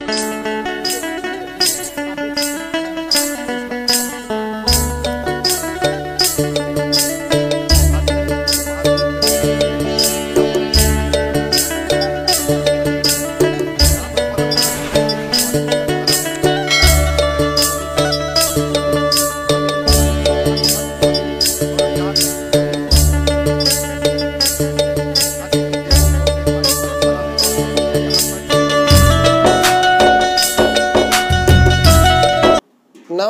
Hasta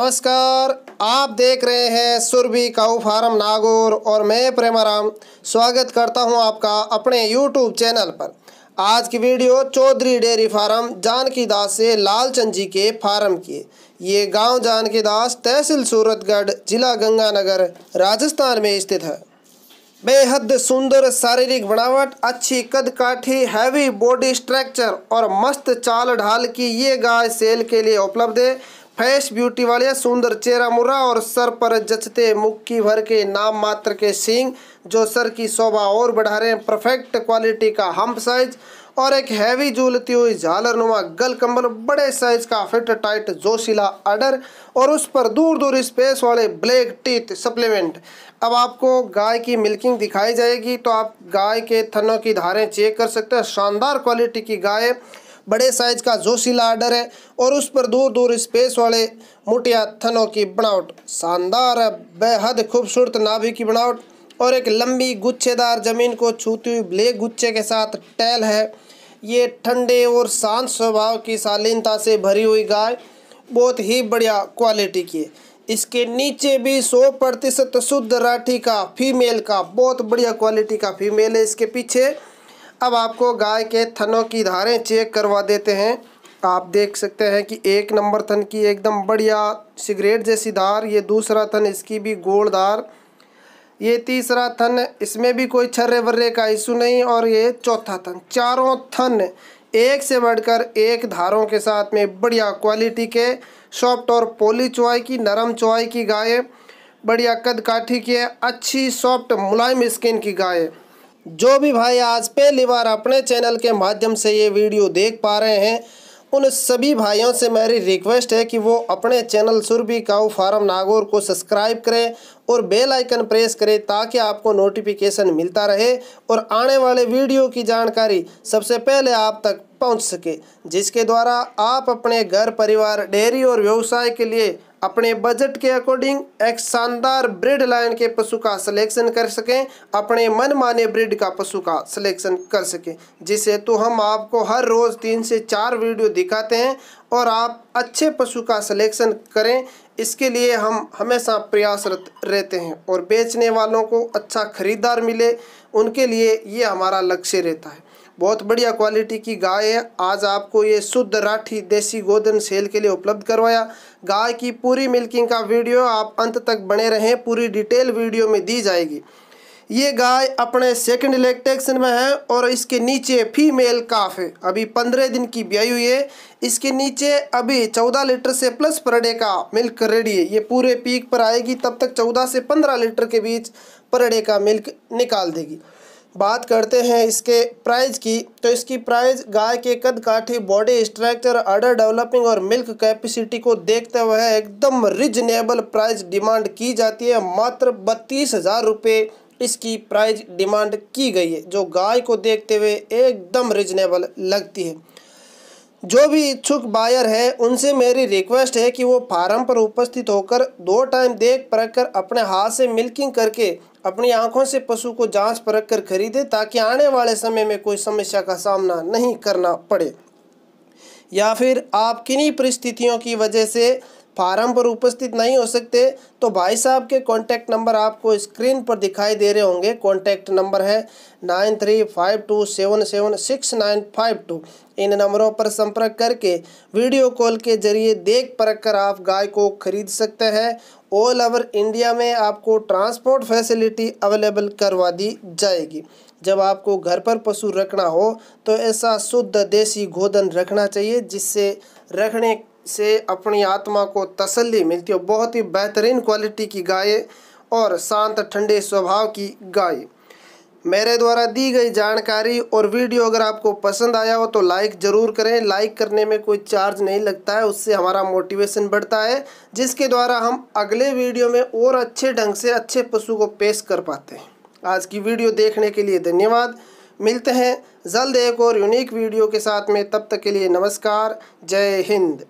नमस्कार आप देख रहे हैं सुरभि काऊ फार्म नागौर और मैं प्रेमाराम स्वागत करता हूं आपका अपने यूट्यूब चैनल पर आज की video Chaudhary dairy farm Janki Das से लालचंद जी के फार्म की ये गांव जानकी दास तहसील सूरतगढ़ जिला गंगानगर राजस्थान में स्थित है बेहद सुंदर शारीरिक बनावट अच्छी कद काठी हैवी बॉडी स्ट्रक्चर और मस्त चाल ढाल की ये गाय सेल के लिए उपलब्ध है फैश ब्यूटी वाले सुंदर चेहरा मुरा और सर पर जचते मुक्की भर के नाम मात्र के सींग जो सर की शोभा और बढ़ा रहे हैं परफेक्ट क्वालिटी का हम्प साइज और एक हैवी झूलती हुई झालर नुमा गल कम्बल बड़े साइज का फिट टाइट जोशीला अडर और उस पर दूर दूर स्पेस वाले ब्लैक टीथ सप्लीमेंट अब आपको गाय की मिल्किंग दिखाई जाएगी तो आप गाय के थनों की धारें चेक कर सकते हैं शानदार क्वालिटी की गाय बड़े साइज का जोशीला आर्डर है और उस पर दूर दूर स्पेस वाले मुठिया थनों की बनावट शानदार है बेहद खूबसूरत नाभि की बनावट और एक लंबी गुच्छेदार ज़मीन को छूती हुई ब्लैक गुच्छे के साथ टैल है ये ठंडे और शांत स्वभाव की शालीनता से भरी हुई गाय बहुत ही बढ़िया क्वालिटी की है इसके नीचे भी 100 प्रतिशत शुद्ध राठी का फीमेल का बहुत बढ़िया क्वालिटी का फीमेल है इसके पीछे अब आपको गाय के थनों की धारें चेक करवा देते हैं आप देख सकते हैं कि एक नंबर थन की एकदम बढ़िया सिगरेट जैसी धार ये दूसरा थन इसकी भी गोल धार ये तीसरा थन इसमें भी कोई छर्रे वर्रे का इशू नहीं और ये चौथा थन चारों थन एक से बढ़कर एक धारों के साथ में बढ़िया क्वालिटी के सॉफ्ट और पोली चुवाई की नरम चुवाई की गाय बढ़िया कद काठी की है अच्छी सॉफ्ट मुलायम स्किन की गाय जो भी भाई आज पहली बार अपने चैनल के माध्यम से ये वीडियो देख पा रहे हैं उन सभी भाइयों से मेरी रिक्वेस्ट है कि वो अपने channel Surabhi cow farm Nagaur को सब्सक्राइब करें और बेल आइकन प्रेस करें ताकि आपको नोटिफिकेशन मिलता रहे और आने वाले वीडियो की जानकारी सबसे पहले आप तक पहुंच सके जिसके द्वारा आप अपने घर परिवार डेयरी और व्यवसाय के लिए अपने बजट के अकॉर्डिंग एक शानदार ब्रिड लाइन के पशु का सिलेक्शन कर सकें अपने मन माने ब्रिड का पशु का सिलेक्शन कर सकें जिसे तो हम आपको हर रोज़ तीन से चार वीडियो दिखाते हैं और आप अच्छे पशु का सिलेक्शन करें इसके लिए हम हमेशा प्रयासरत रहते हैं और बेचने वालों को अच्छा ख़रीदार मिले उनके लिए ये हमारा लक्ष्य रहता है बहुत बढ़िया क्वालिटी की गाय है आज आपको ये शुद्ध राठी देसी गोदन सेल के लिए उपलब्ध करवाया गाय की पूरी मिल्किंग का वीडियो आप अंत तक बने रहें पूरी डिटेल वीडियो में दी जाएगी ये गाय अपने सेकंड इलेक्टेक्शन में है और इसके नीचे फीमेल काफ है अभी पंद्रह दिन की ब्याई हुई है इसके नीचे अभी चौदह लीटर से प्लस पर डे का मिल्क रेडी है ये पूरे पीक पर आएगी तब तक चौदह से पंद्रह लीटर के बीच पर डे का मिल्क निकाल देगी बात करते हैं इसके प्राइस की तो इसकी प्राइस गाय के कद काठी बॉडी स्ट्रक्चर अडर डेवलपिंग और मिल्क कैपेसिटी को देखते हुए एकदम रिजनेबल प्राइस डिमांड की जाती है मात्र बत्तीस हज़ार रुपये इसकी प्राइस डिमांड की गई है जो गाय को देखते हुए एकदम रिजनेबल लगती है जो भी इच्छुक बायर है उनसे मेरी रिक्वेस्ट है कि वो फार्म पर उपस्थित होकर दो टाइम देख परख कर अपने हाथ से मिल्किंग करके अपनी आंखों से पशु को जांच परख कर खरीदे ताकि आने वाले समय में कोई समस्या का सामना नहीं करना पड़े या फिर आप किन्हीं परिस्थितियों की वजह से फार्म पर उपस्थित नहीं हो सकते तो भाई साहब के कॉन्टैक्ट नंबर आपको स्क्रीन पर दिखाई दे रहे होंगे कॉन्टैक्ट नंबर है nine three five two seven seven six nine five two इन नंबरों पर संपर्क करके वीडियो कॉल के जरिए देख परख कर आप गाय को खरीद सकते हैं ऑल ओवर इंडिया में आपको ट्रांसपोर्ट फैसिलिटी अवेलेबल करवा दी जाएगी जब आपको घर पर पशु रखना हो तो ऐसा शुद्ध देसी गोदन रखना चाहिए जिससे रखने से अपनी आत्मा को तसल्ली मिलती हो बहुत ही बेहतरीन क्वालिटी की गाय और शांत ठंडे स्वभाव की गाय मेरे द्वारा दी गई जानकारी और वीडियो अगर आपको पसंद आया हो तो लाइक ज़रूर करें लाइक करने में कोई चार्ज नहीं लगता है उससे हमारा मोटिवेशन बढ़ता है जिसके द्वारा हम अगले वीडियो में और अच्छे ढंग से अच्छे पशु को पेश कर पाते हैं आज की वीडियो देखने के लिए धन्यवाद मिलते हैं जल्द एक और यूनिक वीडियो के साथ में तब तक के लिए नमस्कार जय हिंद